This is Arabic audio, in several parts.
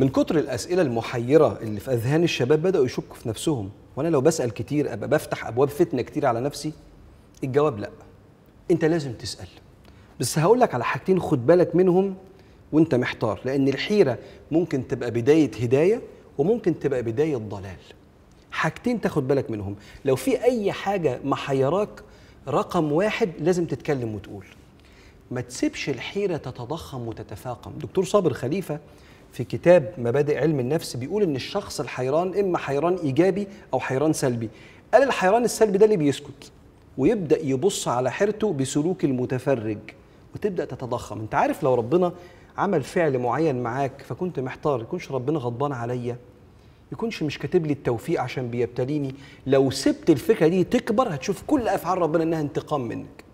من كتر الاسئله المحيره اللي في اذهان الشباب بداوا يشكوا في نفسهم وانا لو بسال كتير ابقى بفتح ابواب فتنه كتير على نفسي الجواب لا انت لازم تسال بس هقول لك على حاجتين خد بالك منهم وانت محتار لان الحيره ممكن تبقى بدايه هدايه وممكن تبقى بدايه ضلال حاجتين تاخد بالك منهم لو في اي حاجه محيراك رقم واحد لازم تتكلم وتقول ما تسيبش الحيره تتضخم وتتفاقم دكتور صابر خليفه في كتاب مبادئ علم النفس بيقول ان الشخص الحيران اما حيران ايجابي او حيران سلبي قال الحيران السلبي ده اللي بيسكت ويبدا يبص على حيرته بسلوك المتفرج وتبدا تتضخم انت عارف لو ربنا عمل فعل معين معاك فكنت محتار يكونش ربنا غضبان عليا يكونش مش كاتب لي التوفيق عشان بيبتليني لو سبت الفكره دي تكبر هتشوف كل افعال ربنا انها انتقام منك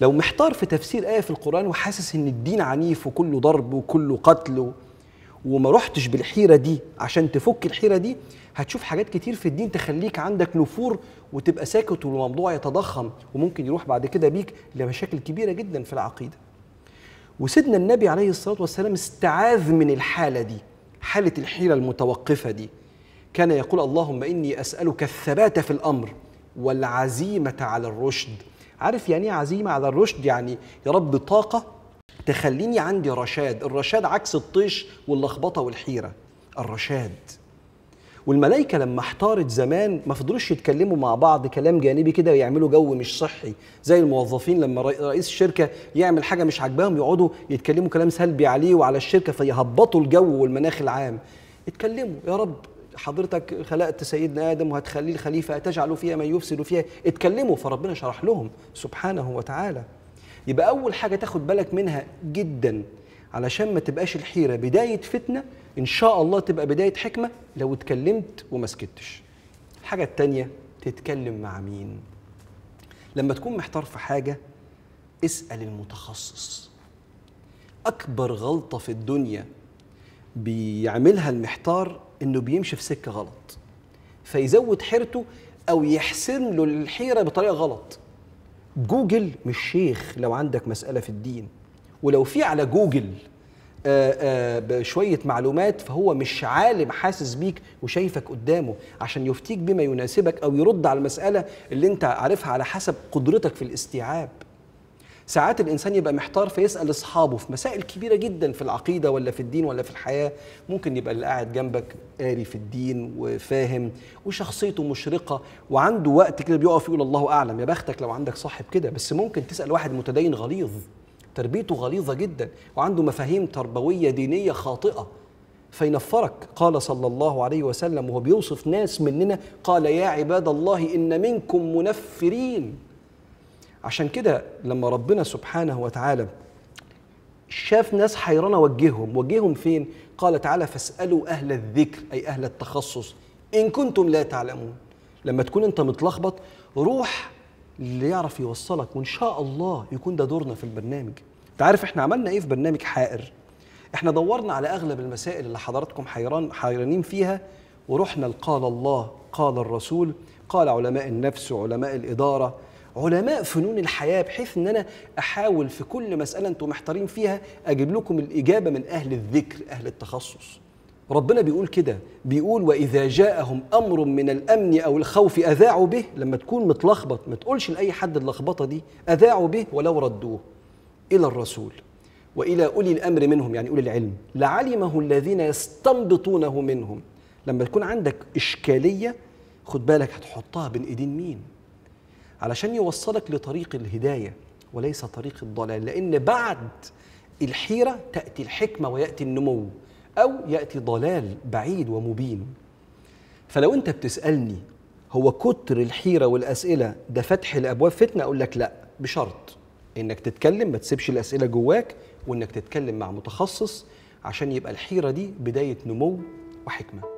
لو محتار في تفسير آية في القرآن وحاسس إن الدين عنيف وكله ضرب وكله قتل وما رحتش بالحيرة دي عشان تفك الحيرة دي هتشوف حاجات كتير في الدين تخليك عندك نفور وتبقى ساكت والموضوع يتضخم وممكن يروح بعد كده بيك لمشاكل كبيرة جدا في العقيدة وسيدنا النبي عليه الصلاة والسلام استعاذ من الحالة دي حالة الحيرة المتوقفة دي كان يقول اللهم إني أسألك الثبات في الأمر والعزيمة على الرشد عارف يعني ايه عزيمه على الرشد يعني يا رب طاقه تخليني عندي رشاد الرشاد عكس الطيش واللخبطه والحيره الرشاد والملائكه لما احتارت زمان ما فضلوش يتكلموا مع بعض كلام جانبي كده ويعملوا جو مش صحي زي الموظفين لما رئيس الشركه يعمل حاجه مش عاجباهم يقعدوا يتكلموا كلام سلبي عليه وعلى الشركه فيهبطوا الجو والمناخ العام اتكلموا يا رب حضرتك خلقت سيدنا ادم وهتخليه الخليفه تجعل فيها من يفسد فيها اتكلموا فربنا شرح لهم سبحانه وتعالى يبقى اول حاجه تاخد بالك منها جدا علشان ما تبقاش الحيره بدايه فتنه ان شاء الله تبقى بدايه حكمه لو اتكلمت وما سكتش الحاجه الثانيه تتكلم مع مين لما تكون محتار في حاجه اسال المتخصص اكبر غلطه في الدنيا بيعملها المحتار انه بيمشي في سكه غلط فيزود حيرته او يحسن له الحيره بطريقه غلط جوجل مش شيخ لو عندك مساله في الدين ولو في على جوجل آه، آه، بشوية معلومات فهو مش عالم حاسس بيك وشايفك قدامه عشان يفتيك بما يناسبك أو يرد على المسألة اللي أنت عارفها على حسب قدرتك في الاستيعاب ساعات الانسان يبقى محتار فيسال اصحابه في مسائل كبيره جدا في العقيده ولا في الدين ولا في الحياه ممكن يبقى اللي قاعد جنبك قاري في الدين وفاهم وشخصيته مشرقه وعنده وقت كده بيقف يقول الله اعلم يا بختك لو عندك صاحب كده بس ممكن تسال واحد متدين غليظ تربيته غليظه جدا وعنده مفاهيم تربويه دينيه خاطئه فينفرك قال صلى الله عليه وسلم وهو بيوصف ناس مننا قال يا عباد الله ان منكم منفرين عشان كده لما ربنا سبحانه وتعالى شاف ناس حيرانة وجههم وجههم فين قال تعالى فاسألوا أهل الذكر أي أهل التخصص إن كنتم لا تعلمون لما تكون أنت متلخبط روح اللي يعرف يوصلك وإن شاء الله يكون ده دورنا في البرنامج أنت عارف إحنا عملنا إيه في برنامج حائر إحنا دورنا على أغلب المسائل اللي حضراتكم حيران حيرانين فيها ورحنا لقال الله قال الرسول قال علماء النفس وعلماء الإدارة علماء فنون الحياه بحيث ان انا احاول في كل مساله انتم محتارين فيها اجيب لكم الاجابه من اهل الذكر اهل التخصص ربنا بيقول كده بيقول واذا جاءهم امر من الامن او الخوف اذاعوا به لما تكون متلخبط ما تقولش لاي حد اللخبطه دي اذاعوا به ولو ردوه الى الرسول والى اولي الامر منهم يعني اولي العلم لعلمه الذين يستنبطونه منهم لما تكون عندك اشكاليه خد بالك هتحطها بين ايدين مين علشان يوصلك لطريق الهداية وليس طريق الضلال لأن بعد الحيرة تأتي الحكمة ويأتي النمو أو يأتي ضلال بعيد ومبين فلو أنت بتسألني هو كتر الحيرة والأسئلة ده فتح الأبواب فتنة أقول لك لا بشرط إنك تتكلم ما تسيبش الأسئلة جواك وإنك تتكلم مع متخصص عشان يبقى الحيرة دي بداية نمو وحكمة